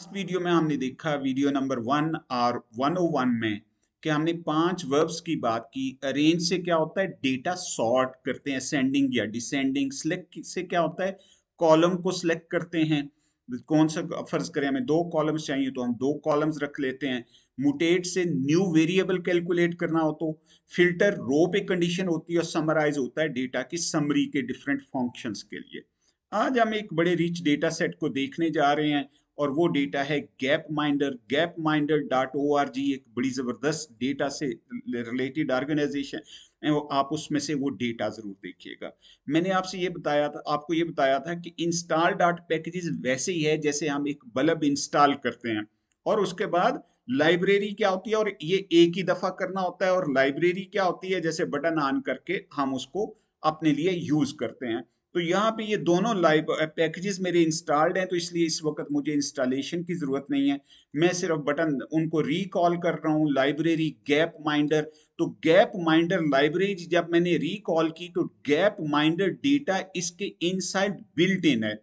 last video में हमने देखा वीडियो नंबर वन और वन ओ वन में कि हमने पांच वर्ब्स की बात की अरेंज से क्या होता है डेटा सॉर्ट करते हैं सेंडिंग या डिसेंडिंग सिलेक्ट से क्या होता है कॉलम को सिलेक्ट करते हैं कौन सा फर्ज करें हमें दो कॉलम्स चाहिए तो हम दो कॉलम्स रख लेते हैं मुटेट से न्यू वेरिएबल कैलकुलेट करना हो तो फिल्टर रो पे कंडीशन होती है और समराइज होता है डेटा की समरी के डिफरेंट फंक्शंस के लिए आज हम एक बड़े रिच डेटा सेट को देखने जा रहे हैं और वो डेटा है Gapminder Gapminder dot O R G एक बड़ी ज़बरदस्त डेटा से रिलेटेड ऑर्गेनाइजेशन है वो आप उसमें से वो डेटा ज़रूर देखिएगा मैंने आपसे ये बताया था आपको ये बताया था कि इंस्टॉल डॉट पैकेजेस वैसे ही है जैसे हम एक बल्ब इंस्टॉल करते हैं और उसके बाद लाइब्रेरी क्या होती है और ये एक ही दफ़ा करना होता है और लाइब्रेरी क्या होती है जैसे बटन ऑन करके हम उसको अपने लिए यूज़ करते हैं तो यहाँ पे ये दोनों लाइव पैकेजेस मेरे इंस्टॉल्ड हैं तो इसलिए इस वक्त मुझे इंस्टॉलेशन की ज़रूरत नहीं है मैं सिर्फ बटन उनको रिकॉल कर रहा हूँ लाइब्रेरी गैप माइंडर तो गैप माइंडर लाइब्रेरी जब मैंने रिकॉल की तो गैप माइंडर डेटा इसके इनसाइड बिल्ट इन है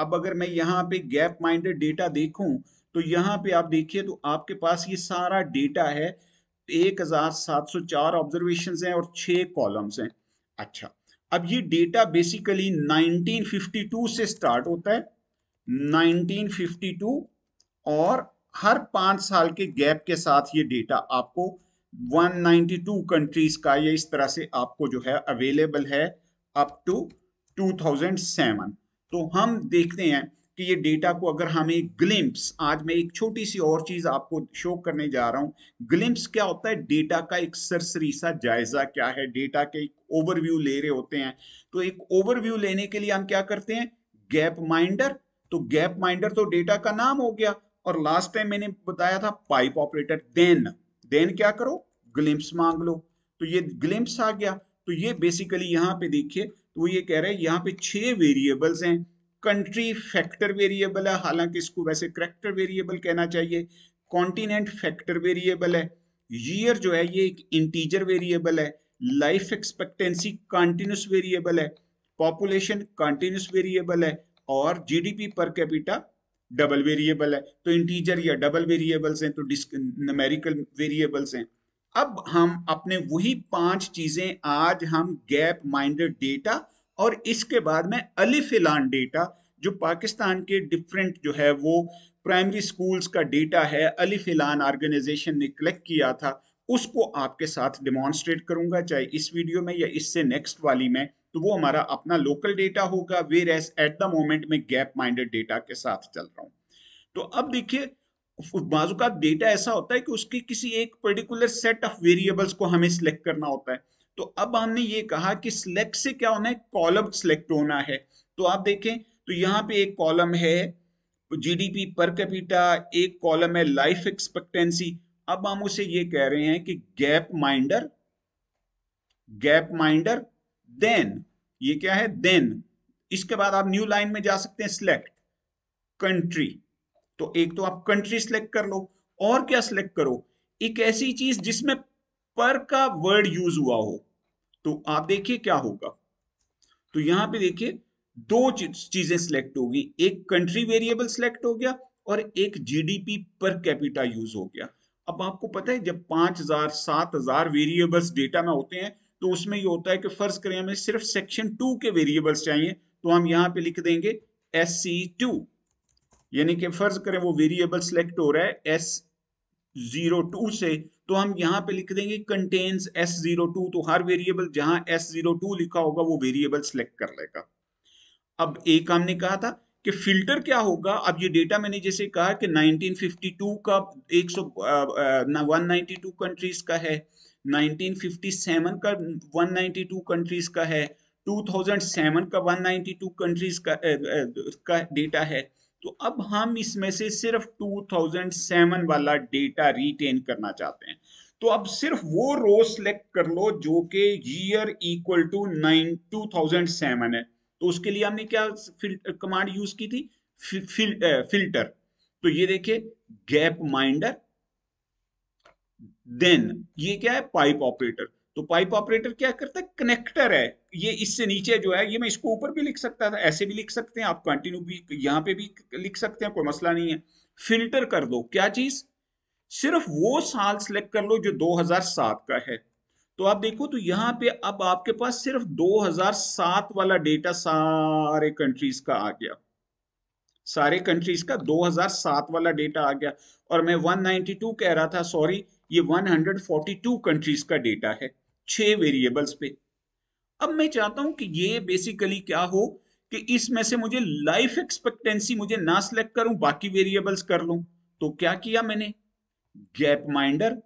अब अगर मैं यहाँ पे गैप माइंडर डेटा देखूँ तो यहाँ पे आप देखिए तो आपके पास ये सारा डेटा है एक हजार सात सौ चार ऑब्जर्वेशन है और छह कॉलम्स हैं अच्छा अब ये डेटा बेसिकली 1952 से स्टार्ट होता है 1952 और हर पांच साल के गैप के साथ ये डेटा आपको 192 कंट्रीज का ये इस तरह से आपको जो है अवेलेबल है अप टू 2007 तो हम देखते हैं कि ये डेटा को अगर हमें ग्लिम्प्स आज मैं एक छोटी सी और चीज़ आपको शो करने जा रहा हूं ग्लिम्प्स क्या होता है डेटा का एक सरसरी सा जायज़ा क्या है डेटा के एक ओवरव्यू ले रहे होते हैं तो एक ओवरव्यू लेने के लिए हम क्या करते हैं गैप माइंडर तो गैप माइंडर तो डेटा का नाम हो गया और लास्ट टाइम मैंने बताया था पाइप ऑपरेटर देन देन क्या करो ग्लिम्स मांग लो तो ये ग्लिम्स आ गया तो ये बेसिकली यहां पे देखिए तो ये कह रहे हैं यहाँ पे छह वेरिएबल्स हैं कंट्री फैक्टर वेरिएबल है हालांकि इसको वैसे करेक्टर वेरिएबल कहना चाहिए कॉन्टिनेंट फैक्टर वेरिएबल है ईयर जो है ये एक इंटीजर वेरिएबल है लाइफ एक्सपेक्टेंसी कॉन्टिन्यूस वेरिएबल है पॉपुलेशन कॉन्टिन्यूस वेरिएबल है और GDP per capita double variable है तो इंटीजर या डबल वेरिएबल्स हैं तो नमेरिकल वेरिएबल्स हैं अब हम अपने वही पांच चीजें आज हम गैप माइंडेड डेटा और इसके बाद में अलीफिलान डेटा जो पाकिस्तान के डिफरेंट जो है वो प्राइमरी स्कूल्स का डेटा है अलीफिलान ऑर्गेनाइजेशन ने कलेक्ट किया था उसको आपके साथ डिमॉन्स्ट्रेट करूंगा चाहे इस वीडियो में या इससे नेक्स्ट वाली में तो वो हमारा अपना लोकल डेटा होगा whereas at the moment में गैप माइंडेड डेटा के साथ चल रहा हूँ तो अब देखिए बाजू का डेटा ऐसा होता है कि उसकी किसी एक पर्टिकुलर सेट ऑफ वेरिएबल्स को हमें सिलेक्ट करना होता है तो अब हमने ये कहा कि सिलेक्ट से क्या होना है कॉलम सिलेक्ट होना है तो आप देखें तो यहाँ पे एक कॉलम है जीडीपी पर कैपिटा एक कॉलम है लाइफ एक्सपेक्टेंसी अब हम उसे ये कह रहे हैं कि Gapminder Gapminder then ये क्या है देन इसके बाद आप न्यू लाइन में जा सकते हैं सिलेक्ट कंट्री तो एक तो आप कंट्री सिलेक्ट कर लो और क्या सिलेक्ट करो एक ऐसी चीज जिसमें पर का वर्ड यूज हुआ हो तो आप देखिए क्या होगा तो यहां पे देखिए दो चीजें सिलेक्ट होगी एक कंट्री वेरिएबल सिलेक्ट हो गया और एक जीडीपी पर कैपिटा यूज हो गया अब आपको पता है जब पांच हजार सात हजार वेरिएबल्स डेटा में होते हैं तो उसमें ये होता है कि फर्ज करें हमें सिर्फ सेक्शन टू के वेरिएबल्स चाहिए तो हम यहां पे लिख देंगे एस सी टू यानी कि फर्ज करें वो वेरिएबल सिलेक्ट हो रहा है एस जीरो टू से तो हम यहां पे लिख देंगे कंटेन्स एस जीरो टू तो हर वेरिएबल जहां एस जीरो टू लिखा होगा वो वेरिएबल सेलेक्ट कर लेगा अब एक हमने कहा था कि फिल्टर क्या होगा अब ये डेटा मैंने जैसे कहा कि 1952 का 100 192 कंट्रीज का है 1957 का 192 कंट्रीज का है 2007 का 192 कंट्रीज का, का डेटा है तो अब हम इसमें से सिर्फ 2007 वाला डेटा रिटेन करना चाहते हैं तो अब सिर्फ वो रो सिलेक्ट कर लो जो कि year equal to nine two thousand seven है तो उसके लिए हमने क्या कमांड यूज की थी फि, फिल, फिल्टर तो ये देखिए गैप माइंडर देन ये क्या है पाइप ऑपरेटर तो पाइप ऑपरेटर क्या करता है कनेक्टर है ये इससे नीचे जो है ये मैं इसको ऊपर भी लिख सकता था ऐसे भी लिख सकते हैं आप कंटिन्यू भी यहाँ पे भी लिख सकते हैं कोई मसला नहीं है फिल्टर कर दो क्या चीज सिर्फ वो साल सिलेक्ट कर लो जो 2007 का है तो आप देखो तो यहाँ पे अब आपके पास सिर्फ 2007 वाला डेटा सारे कंट्रीज का आ गया सारे कंट्रीज का 2007 वाला डेटा आ गया और मैं 192 कह रहा था सॉरी ये 142 कंट्रीज का डेटा है छह वेरिएबल्स पे अब मैं चाहता हूं कि ये बेसिकली क्या हो कि इसमें से मुझे लाइफ एक्सपेक्टेंसी मुझे ना सिलेक्ट करूं बाकी वेरिएबल्स कर लू तो क्या किया मैंने गैप माइंडर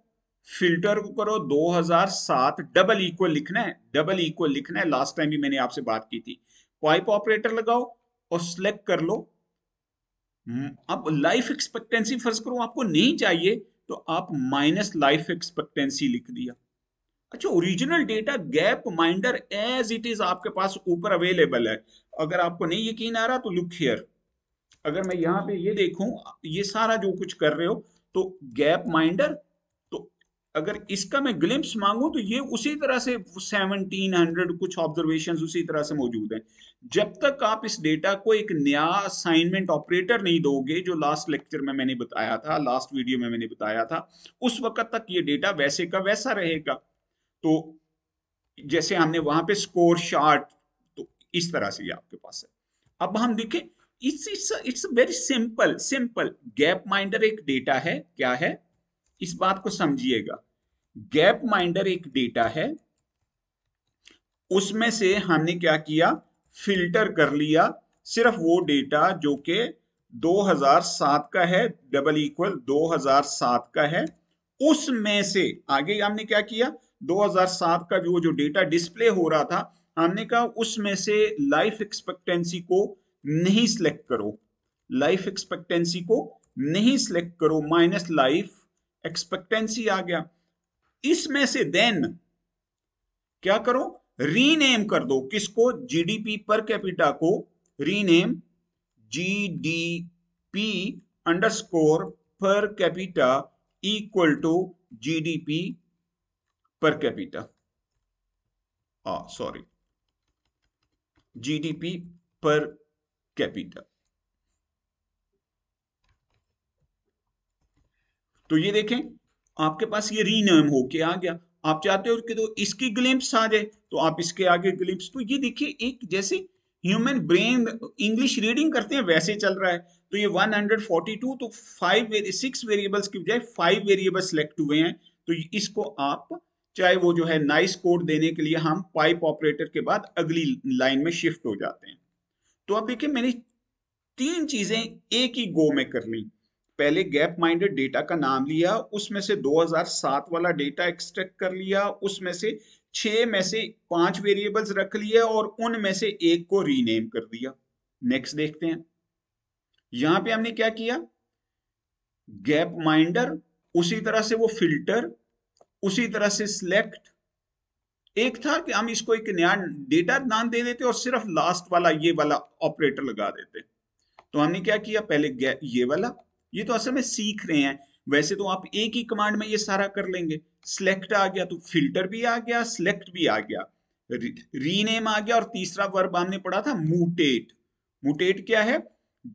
फिल्टर को करो 2007 डबल इक्वल लिखना है डबल इक्वल लिखना है लास्ट टाइम भी मैंने आपसे बात की थी पाइप ऑपरेटर लगाओ और सिलेक्ट कर लो हम्म, अब लाइफ एक्सपेक्टेंसी फर्ज करो आपको नहीं चाहिए तो आप माइनस लाइफ एक्सपेक्टेंसी लिख दिया अच्छा original data Gapminder as it is आपके पास ऊपर अवेलेबल है अगर आपको नहीं यकीन आ रहा तो लुक हियर अगर मैं यहाँ पे ये देखूं ये सारा जो कुछ कर रहे हो तो गैप माइंडर तो अगर इसका मैं ग्लिम्स मांगू तो ये उसी तरह से 1700 कुछ ऑब्जर्वेशन उसी तरह से मौजूद हैं जब तक आप इस डेटा को एक नया असाइनमेंट ऑपरेटर नहीं दोगे जो लास्ट लेक्चर में मैंने बताया था लास्ट वीडियो में मैंने बताया था उस वक्त तक ये डेटा वैसे का वैसा रहेगा तो जैसे हमने वहां पे स्कोर शार्ट तो इस तरह से ये आपके पास है अब हम देखें it's it's very simple simple Gapminder एक डेटा है क्या है इस बात को समझिएगा गैप माइंडर एक डेटा है उसमें से हमने क्या किया फिल्टर कर लिया सिर्फ वो डेटा जो कि 2007 का है डबल इक्वल 2007 का है उसमें से आगे हमने क्या किया 2007 का जो जो डेटा डिस्प्ले हो रहा था हमने कहा उसमें से लाइफ एक्सपेक्टेंसी को नहीं सिलेक्ट करो लाइफ एक्सपेक्टेंसी को नहीं सिलेक्ट करो माइनस लाइफ एक्सपेक्टेंसी आ गया इसमें से देन क्या करो रीनेम कर दो किसको जीडीपी पर कैपिटा को rename GDP underscore per capita equal to GDP per capita ah sorry gdp per capita तो ये देखें आपके पास ये रीनेम होके आ गया आप चाहते हो कि तो इसकी ग्लिम्प्स आ जाए तो आप इसके आगे ग्लिम्प्स तो ये देखिए एक जैसे ह्यूमन ब्रेन इंग्लिश रीडिंग करते हैं वैसे चल रहा है तो ये 142 तो फाइव सिक्स वेरिएबल्स की बजाय फाइव वेरिएबल सिलेक्ट हुए हैं तो इसको आप चाहे वो जो है नाइस कोड देने के लिए हम पाइप ऑपरेटर के बाद अगली लाइन में शिफ्ट हो जाते हैं तो आप देखिए मैंने तीन चीजें एक ही गो में कर ली पहले गैप माइंडेड डेटा का नाम लिया उसमें से 2007 वाला डेटा एक्सट्रैक्ट कर लिया उसमें से छह में से पांच वेरिएबल्स रख लिया और उनमें से एक को रीनेम कर दिया नेक्स्ट देखते हैं यहां पे हमने क्या किया गैप माइंडर उसी तरह से वो फिल्टर उसी तरह से सिलेक्ट एक था कि हम इसको एक नया डेटा नाम दे देते और सिर्फ लास्ट वाला ये वाला ऑपरेटर लगा देते तो हमने क्या किया पहले ये वाला ये तो असल में सीख रहे हैं वैसे तो आप एक ही कमांड में ये सारा कर लेंगे सिलेक्ट आ गया तो फिल्टर भी आ गया सिलेक्ट भी आ गया रीनेम आ गया और तीसरा वर्ब हमने पढ़ा था मुटेट मुटेट क्या है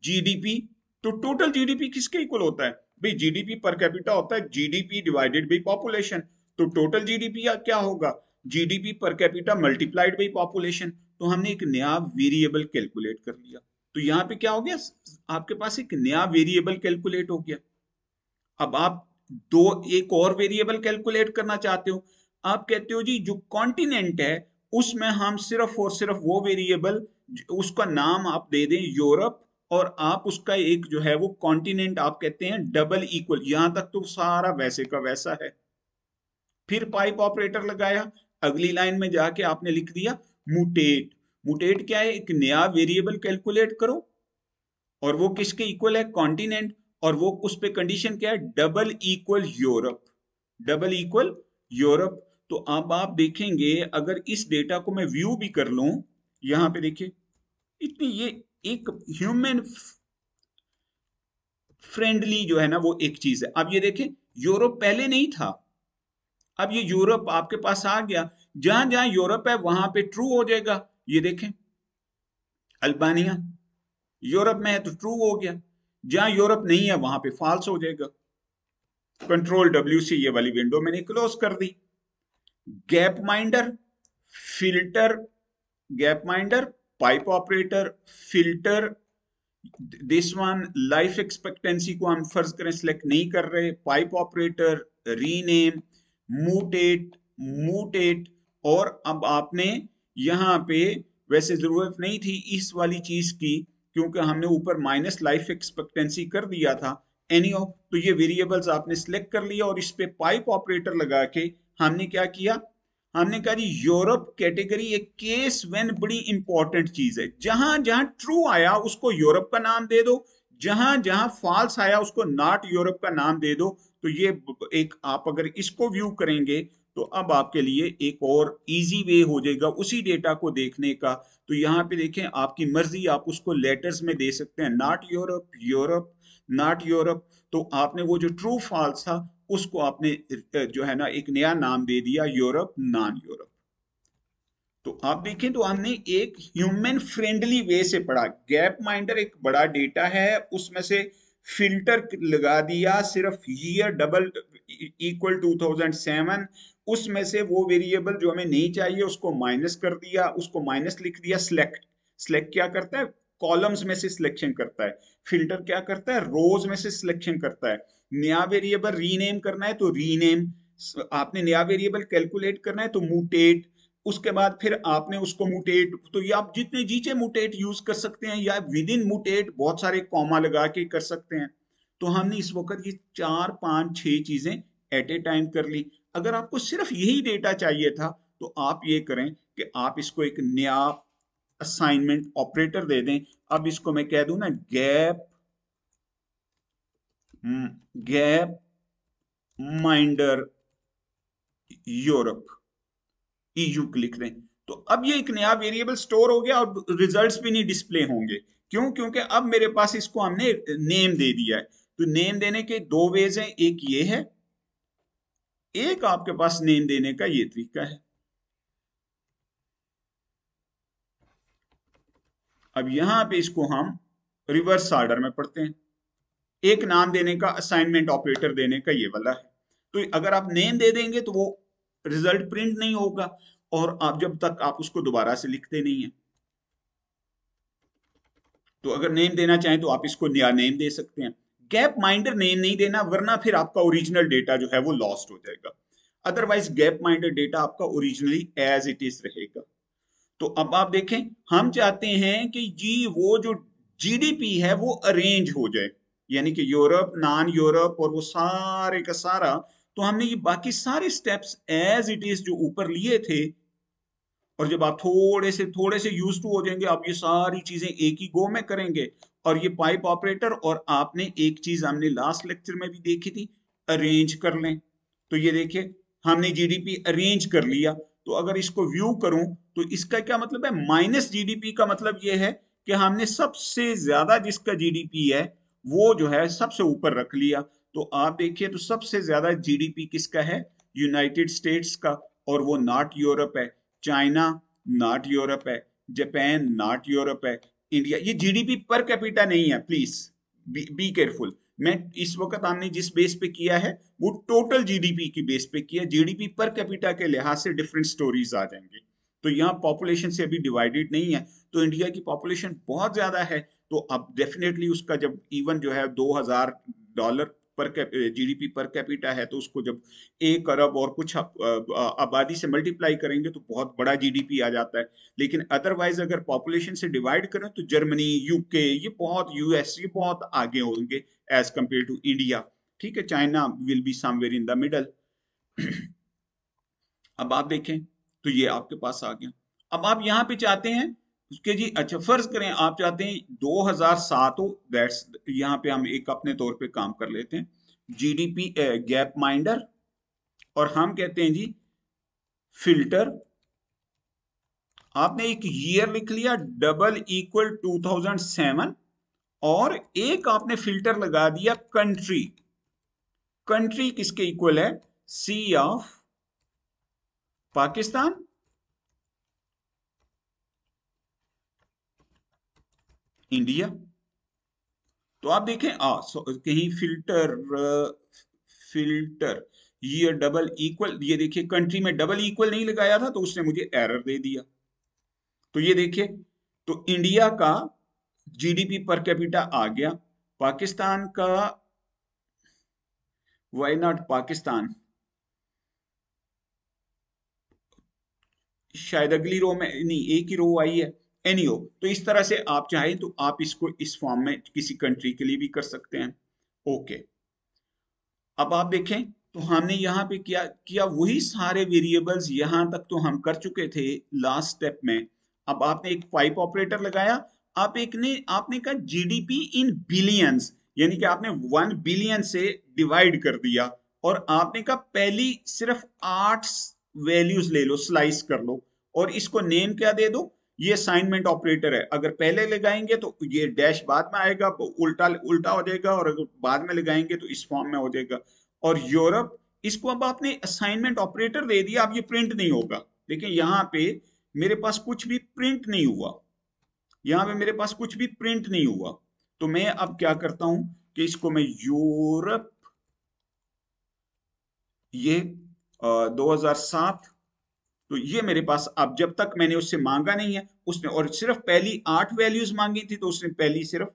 जीडीपी तो टोटल जीडीपी किसके इक्वल होता है भाई जीडीपी पर कैपिटा होता है जीडीपी डिवाइडेड बाई पॉपुलेशन तो टोटल जीडीपी क्या होगा GDP per capita multiplied by population तो हमने एक नया वेरिएबल कैलकुलेट कर लिया तो यहाँ पे क्या हो गया आपके पास एक नया वेरिएबल कैलकुलेट हो गया अब आप दो एक और वेरिएबल कैलकुलेट करना चाहते हो आप कहते हो जी जो कॉन्टिनेंट है उसमें हम सिर्फ और सिर्फ वो वेरिएबल उसका नाम आप दे दें यूरोप और आप उसका एक जो है वो कॉन्टिनेंट आप कहते हैं डबल इक्वल यहां तक तो सारा वैसे का वैसा है फिर पाइप ऑपरेटर लगाया अगली लाइन में जाके आपने लिख दिया मुटेट मुटेट क्या है एक नया वेरिएबल कैलकुलेट करो और वो किसके इक्वल है कॉन्टिनेंट और वो उस पर कंडीशन क्या है double equal Europe double equal Europe तो अब आप देखेंगे अगर इस डेटा को मैं व्यू भी कर लू यहां पे देखिए इतनी ये एक ह्यूमन फ्रेंडली जो है ना वो एक चीज है अब ये देखें यूरोप पहले नहीं था अब ये यूरोप आपके पास आ गया जहां जहां यूरोप है वहां पे ट्रू हो जाएगा ये देखें अल्बानिया यूरोप में है तो ट्रू हो गया जहां यूरोप नहीं है वहां पे फॉल्स हो जाएगा कंट्रोल डब्ल्यू सी ये वाली विंडो मैंने क्लोज कर दी Gapminder filter Gapminder pipe operator filter this one life expectancy को हम फर्ज करें सिलेक्ट नहीं कर रहे pipe operator rename mutate mutate और अब आपने यहां पे वैसे ज़रूरत नहीं थी इस वाली चीज़ की क्योंकि हमने ऊपर माइनस लाइफ एक्सपेक्टेंसी कर दिया था एनी ऑफ तो ये वेरिएबल्स आपने सिलेक्ट कर लिया और इस पे पाइप ऑपरेटर लगा के हमने क्या किया हमने कहा जी यूरोप कैटेगरी एक केस वेन बड़ी इंपॉर्टेंट चीज है जहां जहां ट्रू आया उसको यूरोप का नाम दे दो जहां जहां फॉल्स आया उसको नॉट यूरोप का नाम दे दो तो ये एक आप अगर इसको व्यू करेंगे तो अब आपके लिए एक और इजी वे हो जाएगा उसी डेटा को देखने का तो यहाँ पे देखें आपकी मर्जी आप उसको लेटर्स में दे सकते हैं not Europe Europe not Europe तो आपने वो जो ट्रू फॉल्स था उसको आपने जो है ना एक नया नाम दे दिया यूरोप नॉन यूरोप तो आप देखें तो हमने एक ह्यूमन फ्रेंडली वे से पढ़ा गैप माइंडर एक बड़ा डेटा है उसमें से फिल्टर लगा दिया सिर्फ ईयर डबल इक्वल 2007 उसमें से वो वेरिएबल जो हमें नहीं चाहिए उसको माइनस कर दिया उसको माइनस लिख दिया सिलेक्ट सिलेक्ट क्या करता है कॉलम्स में से सिलेक्शन करता है फिल्टर क्या करता है रोज में से सिलेक्शन करता है नया वेरिएबल रीनेम करना है तो रीनेम आपने नया वेरिएबल कैलकुलेट करना है तो मूटेट उसके बाद फिर आपने उसको मुटेट तो ये आप जितने जीचे मुटेट यूज कर सकते हैं या विद इन मुटेट बहुत सारे कॉमा लगा के कर सकते हैं तो हमने इस वक्त ये चार पांच छह चीजें एट ए टाइम कर ली अगर आपको सिर्फ यही डेटा चाहिए था तो आप ये करें कि आप इसको एक नया असाइनमेंट ऑपरेटर दे दें अब इसको मैं कह दू ना gap Gapminder Europe EU click दें तो अब ये एक नया वेरिएबल स्टोर हो गया और रिजल्ट्स भी नहीं डिस्प्ले होंगे क्यों क्योंकि अब मेरे पास इसको हमने नेम दे दिया है तो नेम देने के दो वेज हैं एक ये है एक आपके पास नेम देने का ये तरीका है अब यहां पे इसको हम रिवर्स ऑर्डर में पढ़ते हैं एक नाम देने का असाइनमेंट ऑपरेटर देने का ये वाला है तो अगर आप नेम दे देंगे तो वो रिजल्ट प्रिंट नहीं होगा और आप जब तक आप उसको दोबारा से लिखते नहीं है तो अगर नेम देना चाहें तो आप इसको नया नेम दे सकते हैं गैप माइंडर नेम नहीं देना वरना फिर आपका ओरिजिनल डेटा जो है वो लॉस्ट हो जाएगा अदरवाइज गैप माइंडर डेटा आपका ओरिजिनली एज इट इज रहेगा तो अब आप देखें हम चाहते हैं कि जी वो जो जीडीपी है वो अरेंज हो जाए यानी कि यूरोप नॉन यूरोप और वो सारे का सारा तो हमने ये बाकी सारे स्टेप्स एज इट इज जो ऊपर लिए थे और जब आप थोड़े से थोड़े से यूज टू हो जाएंगे आप ये सारी चीजें एक ही गो में करेंगे और ये पाइप ऑपरेटर और आपने एक चीज हमने लास्ट लेक्चर में भी देखी थी अरेंज कर लें तो ये देखिए हमने जीडीपी अरेंज कर लिया तो अगर इसको व्यू करूं तो इसका क्या मतलब है माइनस जीडीपी का मतलब ये है कि हमने सबसे ज्यादा जिसका जीडीपी है वो जो है सबसे ऊपर रख लिया तो आप देखिए तो सबसे ज्यादा जीडीपी किसका है यूनाइटेड स्टेट्स का और वो नॉट यूरोप है चाइना नॉट यूरोप है जापान नॉट यूरोप है इंडिया ये जीडीपी पर कैपिटा नहीं है प्लीज बी केयरफुल मैं इस वक्त आपने जिस बेस पे किया है वो टोटल जीडीपी की बेस पे किया जीडीपी पर कैपिटा के लिहाज से डिफरेंट स्टोरीज आ जाएंगे तो यहाँ पॉपुलेशन से अभी डिवाइडेड नहीं है तो इंडिया की पॉपुलेशन बहुत ज्यादा है तो अब डेफिनेटली उसका जब इवन जो है 2000 डॉलर पर जीडीपी पर कैपिटा है तो उसको जब एक अरब और कुछ आबादी से मल्टीप्लाई करेंगे तो बहुत बड़ा जीडीपी आ जाता है लेकिन अदरवाइज अगर पॉपुलेशन से डिवाइड करें तो जर्मनी यूके ये बहुत यूएस ये बहुत आगे होंगे एज कंपेयर टू इंडिया ठीक है China will be somewhere in the middle अब आप देखें तो ये आपके पास आ गया अब आप यहां पे चाहते हैं उसके जी अच्छा फर्ज करें आप चाहते हैं 2007 हो दैट्स यहाँ पे हम एक अपने तौर पे काम कर लेते हैं जीडीपी गैप माइंडर और हम कहते हैं जी फिल्टर आपने एक ईयर लिख लिया डबल इक्वल 2007 और एक आपने फिल्टर लगा दिया कंट्री कंट्री किसके इक्वल है सी ऑफ पाकिस्तान इंडिया तो आप देखें आ कहीं फिल्टर फिल्टर ये डबल इक्वल ये देखिए कंट्री में डबल इक्वल नहीं लगाया था तो उसने मुझे एरर दे दिया तो ये देखिए तो इंडिया का जीडीपी पर कैपिटा आ गया पाकिस्तान का वाई नॉट पाकिस्तान शायद अगली रो में नहीं एक ही रो आई है एनईओ तो इस तरह से आप चाहें तो आप इसको इस फॉर्म में किसी कंट्री के लिए भी कर सकते हैं ओके अब आप देखें तो हमने यहाँ पे किया किया वही सारे वेरिएबल्स यहां तक तो हम कर चुके थे लास्ट स्टेप में अब आपने एक पाइप ऑपरेटर लगाया आप एक ने आपने कहा जीडीपी इन बिलियंस यानी कि आपने वन बिलियन से डिवाइड कर दिया और आपने कहा पहली सिर्फ आठ वैल्यूज ले लो स्लाइस कर लो और इसको नेम क्या दे दो ये असाइनमेंट ऑपरेटर है अगर पहले लगाएंगे तो ये डैश बाद में आएगा उल्टा उल्टा हो जाएगा और अगर बाद में लगाएंगे तो इस फॉर्म में हो जाएगा और यूरोप इसको अब आपने असाइनमेंट ऑपरेटर दे दिया अब ये प्रिंट नहीं होगा देखिए यहाँ पे मेरे पास कुछ भी प्रिंट नहीं हुआ यहाँ पे मेरे पास कुछ भी प्रिंट नहीं हुआ तो मैं अब क्या करता हूं कि इसको मैं यूरोप ये हजार सात तो ये मेरे पास अब जब तक मैंने उससे मांगा नहीं है उसने और सिर्फ पहली आठ वैल्यूज मांगी थी तो उसने पहली सिर्फ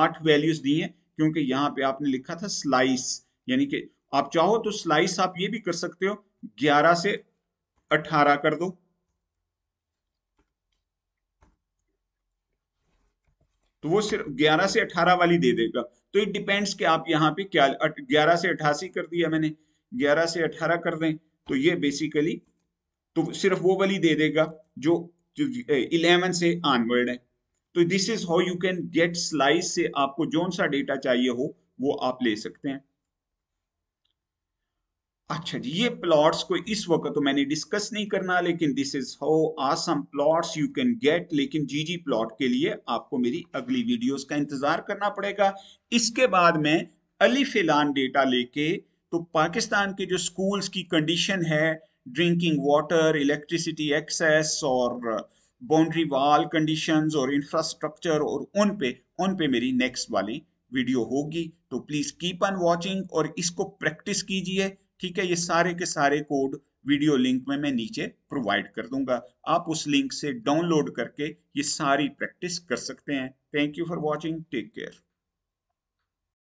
आठ वैल्यूज दी है क्योंकि यहाँ पे आपने लिखा था स्लाइस यानी कि आप चाहो तो स्लाइस आप ये भी कर सकते हो ग्यारह से अठारह कर दो तो वो सिर्फ ग्यारह से अठारह वाली दे देगा तो इट डिपेंड्स कि आप यहाँ पे क्या ग्यारह से अठासी कर दिया मैंने ग्यारह से अठारह कर दें तो ये बेसिकली तो सिर्फ वो वाली दे देगा जो इलेवन से ऑनवर्ड है तो this is how you can get slice से आपको जो सा डेटा चाहिए हो वो आप ले सकते हैं अच्छा जी ये प्लॉट्स को इस वक्त तो मैंने डिस्कस नहीं करना लेकिन this is how awesome plots you can get लेकिन जीजी प्लॉट के लिए आपको मेरी अगली वीडियोस का इंतजार करना पड़ेगा इसके बाद में अली फिलान डेटा लेके तो पाकिस्तान के जो स्कूल्स की कंडीशन है drinking water, electricity access और बाउंड्री वाल कंडीशंस और इंफ्रास्ट्रक्चर और उन पे उन पे मेरी नेक्स्ट वाली वीडियो होगी तो प्लीज कीप ऑन वॉचिंग और इसको प्रैक्टिस कीजिए ठीक है ये सारे के सारे कोड वीडियो लिंक में मैं नीचे प्रोवाइड कर दूंगा आप उस लिंक से डाउनलोड करके ये सारी प्रैक्टिस कर सकते हैं thank you for watching take care